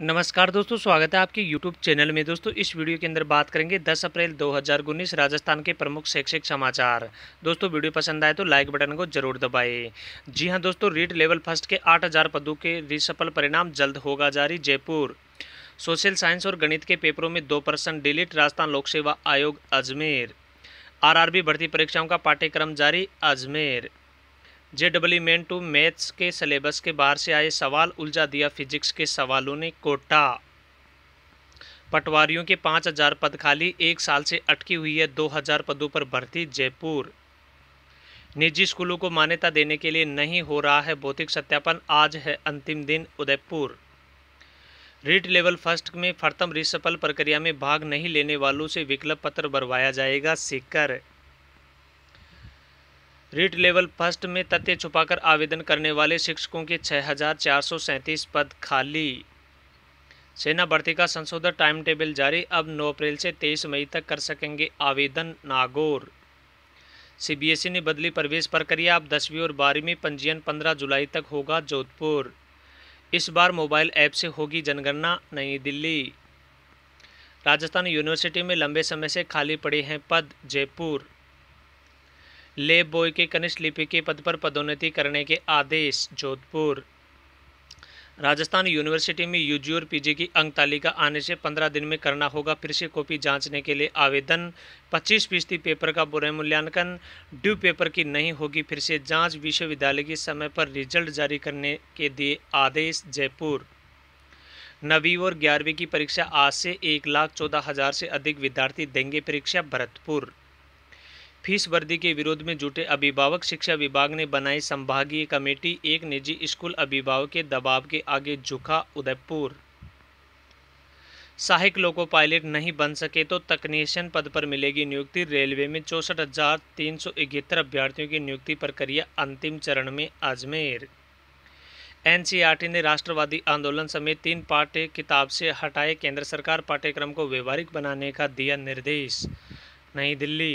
नमस्कार दोस्तों स्वागत है आपके यूट्यूब चैनल में दोस्तों इस वीडियो के अंदर बात करेंगे 10 अप्रैल 2019 राजस्थान के प्रमुख शैक्षिक समाचार दोस्तों वीडियो पसंद आए तो लाइक बटन को जरूर दबाएं जी हां दोस्तों रीट लेवल फर्स्ट के 8000 पदों के रिसफल परिणाम जल्द होगा जारी जयपुर सोशल साइंस और गणित के पेपरों में दो परसेंट डिलीट राजस्थान लोक सेवा आयोग अजमेर आर भर्ती परीक्षाओं का पाठ्यक्रम जारी Ajmer J double main two maths के सिलेबस के बाहर से आए सवाल उलझा दिया फिजिक्स के सवालों ने कोटा पटवारियों के पाँच हजार पद खाली एक साल से अटकी हुई है दो हजार पदों पर भर्ती जयपुर निजी स्कूलों को मान्यता देने के लिए नहीं हो रहा है भौतिक सत्यापन आज है अंतिम दिन उदयपुर रीट लेवल फर्स्ट में फर्तम रिसफल प्रक्रिया में भाग नहीं लेने वालों से विकल्प पत्र भरवाया जाएगा सीकर रीट लेवल फर्स्ट में तथ्य छुपाकर आवेदन करने वाले शिक्षकों के छः पद खाली सेना भर्ती का संशोधन टाइम टेबल जारी अब 9 अप्रैल से 23 मई तक कर सकेंगे आवेदन नागौर सीबीएसई e ने बदली प्रवेश प्रक्रिया अब दसवीं और बारहवीं पंजीयन 15 जुलाई तक होगा जोधपुर इस बार मोबाइल ऐप से होगी जनगणना नई दिल्ली राजस्थान यूनिवर्सिटी में लंबे समय से खाली पड़े हैं पद जयपुर लेब बॉय के कनिष्ठ लिपि के पद पर पदोन्नति करने के आदेश जोधपुर राजस्थान यूनिवर्सिटी में यूजी और पीजी की अंक तालिका आने से पंद्रह दिन में करना होगा फिर से कॉपी जांचने के लिए आवेदन पच्चीस फीसदी पेपर का बुरा मूल्यांकन ड्यू पेपर की नहीं होगी फिर से जांच विश्वविद्यालय की समय पर रिजल्ट जारी करने के दिए आदेश जयपुर नवीं और ग्यारहवीं की परीक्षा आज से एक लाख चौदह हज़ार से अधिक विद्यार्थी देंगे परीक्षा भरतपुर फीस वर्दी के विरोध में जुटे अभिभावक शिक्षा विभाग ने बनाई संभागीय कमेटी एक निजी स्कूल अभिभावक के दबाव के आगे झुका उदयपुर सहायक लोको पायलट नहीं बन सके तो तकनीशियन पद पर मिलेगी नियुक्ति रेलवे में चौसठ हजार तीन सौ इकहत्तर अभ्यर्थियों की नियुक्ति प्रक्रिया अंतिम चरण में अजमेर एनसीईआरटी ने राष्ट्रवादी आंदोलन समेत तीन पाठ्य किताब से हटाए केंद्र सरकार पाठ्यक्रम को व्यवहारिक बनाने का दिया निर्देश नई दिल्ली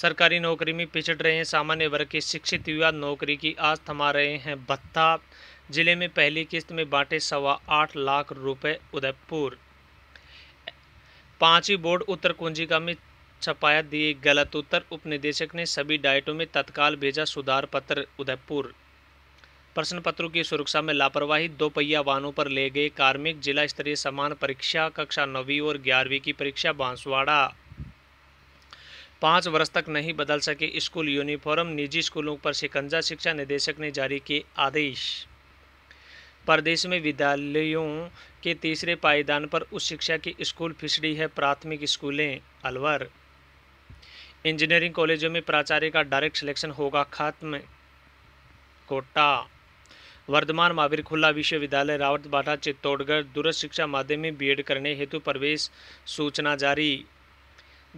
सरकारी नौकरी में पिछड़ रहे हैं सामान्य वर्ग के शिक्षित युवा नौकरी की आज थमा रहे हैं भत्ता जिले में पहली किस्त में बांटे सवा आठ लाख रुपए उदयपुर पांचवी बोर्ड उत्तर कुंजिका में छपाया दिए गलत उत्तर उपनिदेशक ने सभी डाइटों में तत्काल भेजा सुधार पत्र उदयपुर प्रश्न पत्रों की सुरक्षा में लापरवाही दो पहिया वाहनों पर ले गए कार्मिक जिला स्तरीय समान परीक्षा कक्षा नौवीं और ग्यारहवीं की परीक्षा बांसवाड़ा पाँच वर्ष तक नहीं बदल सके स्कूल यूनिफॉर्म निजी स्कूलों पर शिकंजा शिक्षा निदेशक ने जारी किए आदेश प्रदेश में विद्यालयों के तीसरे पायदान पर उच्च शिक्षा की स्कूल फिसड़ी है प्राथमिक स्कूलें अलवर इंजीनियरिंग कॉलेजों में प्राचार्य का डायरेक्ट सिलेक्शन होगा खत्म कोटा वर्धमान महावीर खुला विश्वविद्यालय रावत बाटा चित्तौड़गढ़ दूरस्थ शिक्षा माध्यम में बीएड करने हेतु प्रवेश सूचना जारी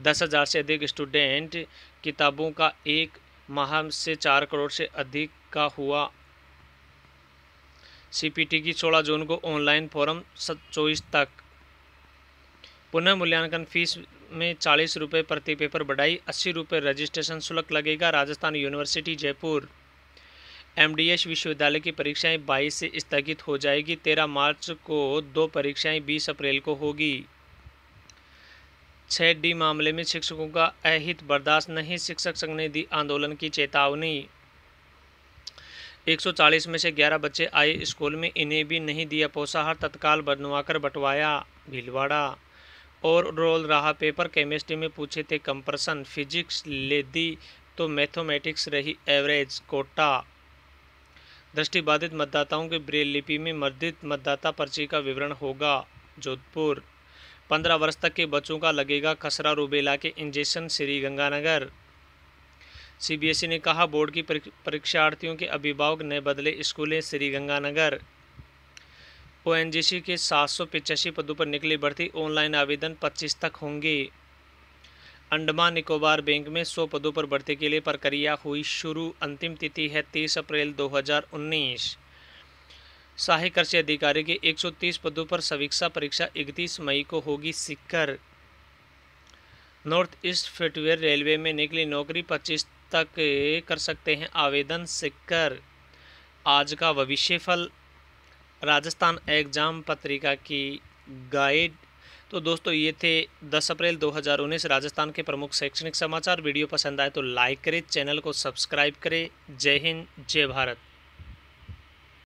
दस हज़ार से अधिक स्टूडेंट किताबों का एक माह से चार करोड़ से अधिक का हुआ सीपीटी की सोलह जून को ऑनलाइन फॉरम चौबीस तक पुनः मूल्यांकन फीस में चालीस रुपये प्रति पेपर बढ़ाई अस्सी रुपये रजिस्ट्रेशन शुल्क लगेगा राजस्थान यूनिवर्सिटी जयपुर एमडीएस विश्वविद्यालय की परीक्षाएं 22 से स्थगित हो जाएगी 13 मार्च को दो परीक्षाएं 20 अप्रैल को होगी छः डी मामले में शिक्षकों का अहित बर्दाश्त नहीं शिक्षक संघ ने दी आंदोलन की चेतावनी 140 में से 11 बच्चे आए स्कूल में इन्हें भी नहीं दिया पोषाहार तत्काल बनवाकर बंटवाया भीलवाड़ा और रोल रहा पेपर केमिस्ट्री में पूछे थे कंपर्सन फिजिक्स ले दी तो मैथमेटिक्स रही एवरेज कोटा दृष्टिबाधित मतदाताओं के ब्रेल लिपि में मर्दित मतदाता पर्ची का विवरण होगा जोधपुर पंद्रह वर्ष तक के बच्चों का लगेगा खसरा रूबेला के इंजेक्शन श्री गंगानगर सीबीएसई ने कहा बोर्ड की परीक्षार्थियों के अभिभावक ने बदले स्कूलें श्री गंगानगर ओएनजीसी के सात सौ पिचासी पदों पर निकली भर्ती ऑनलाइन आवेदन पच्चीस तक होंगे अंडमान निकोबार बैंक में सौ पदों पर भर्ती के लिए प्रक्रिया हुई शुरू अंतिम तिथि है तीस अप्रैल दो सहायक कृषि अधिकारी के 130 पदों पर समीक्षा परीक्षा 31 मई को होगी सिक्कर नॉर्थ ईस्ट फेटवेयर रेलवे में निकली नौकरी 25 तक कर सकते हैं आवेदन सिक्कर आज का भविष्यफल राजस्थान एग्जाम पत्रिका की गाइड तो दोस्तों ये थे 10 अप्रैल 2019 राजस्थान के प्रमुख शैक्षणिक समाचार वीडियो पसंद आए तो लाइक करें चैनल को सब्सक्राइब करें जय हिंद जय भारत